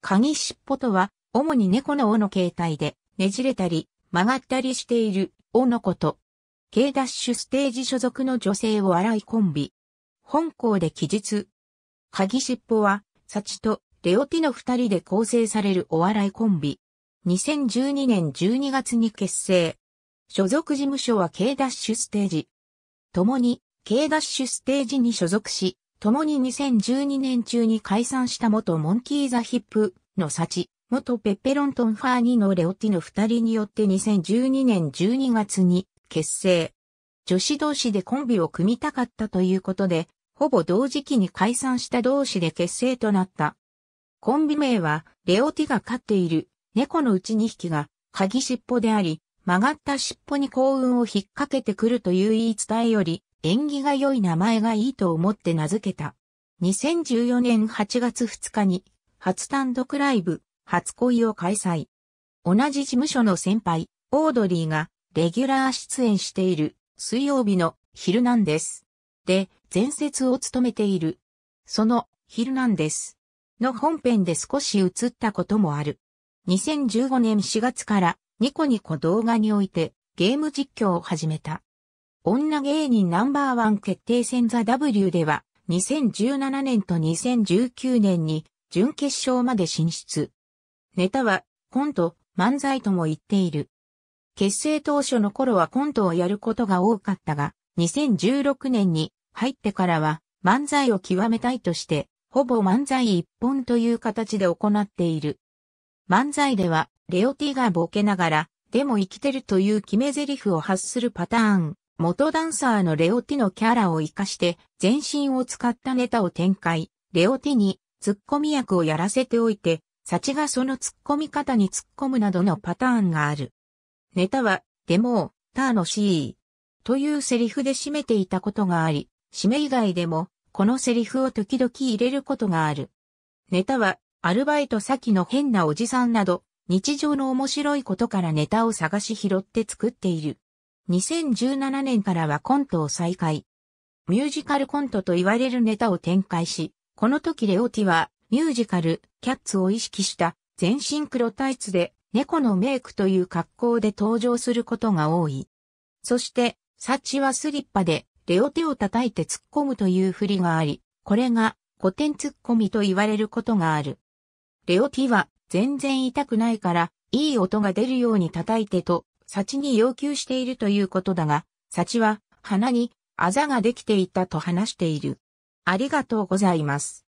鍵尻尾とは、主に猫の尾の形態で、ねじれたり、曲がったりしている、尾のこと。K ダッシュステージ所属の女性を洗いコンビ。本校で記述。鍵尻尾は、サチとレオティの二人で構成されるお笑いコンビ。2012年12月に結成。所属事務所は K ダッシュステージ。共に K ダッシュステージに所属し、共に2012年中に解散した元モンキーザヒップのサチ、元ペッペロントンファーニのレオティの二人によって2012年12月に結成。女子同士でコンビを組みたかったということで、ほぼ同時期に解散した同士で結成となった。コンビ名は、レオティが飼っている猫のうち2匹が、鍵尻尾であり、曲がった尻尾に幸運を引っ掛けてくるという言い伝えより、縁起が良い名前がいいと思って名付けた。2014年8月2日に、初単独ライブ、初恋を開催。同じ事務所の先輩、オードリーが、レギュラー出演している、水曜日の、ヒルナンデス。で、前説を務めている。その、ヒルナンデス。の本編で少し映ったこともある。2015年4月から、ニコニコ動画において、ゲーム実況を始めた。女芸人ナンバーワン決定戦ザ・ W では、2017年と2019年に準決勝まで進出。ネタはコント、漫才とも言っている。結成当初の頃はコントをやることが多かったが、2016年に入ってからは漫才を極めたいとして、ほぼ漫才一本という形で行っている。漫才では、レオティがボケながら、でも生きてるという決め台詞を発するパターン。元ダンサーのレオティのキャラを活かして全身を使ったネタを展開、レオティにツッコミ役をやらせておいて、サチがそのツッコミ方に突っ込むなどのパターンがある。ネタは、でも、タしい。というセリフで締めていたことがあり、締め以外でも、このセリフを時々入れることがある。ネタは、アルバイト先の変なおじさんなど、日常の面白いことからネタを探し拾って作っている。2017年からはコントを再開。ミュージカルコントと言われるネタを展開し、この時レオティはミュージカル、キャッツを意識した全身黒タイツで猫のメイクという格好で登場することが多い。そして、サチはスリッパでレオテを叩いて突っ込むという振りがあり、これが古典突っ込みと言われることがある。レオティは全然痛くないから、いい音が出るように叩いてと幸に要求しているということだが、幸は、鼻に、あざができていたと話している。ありがとうございます。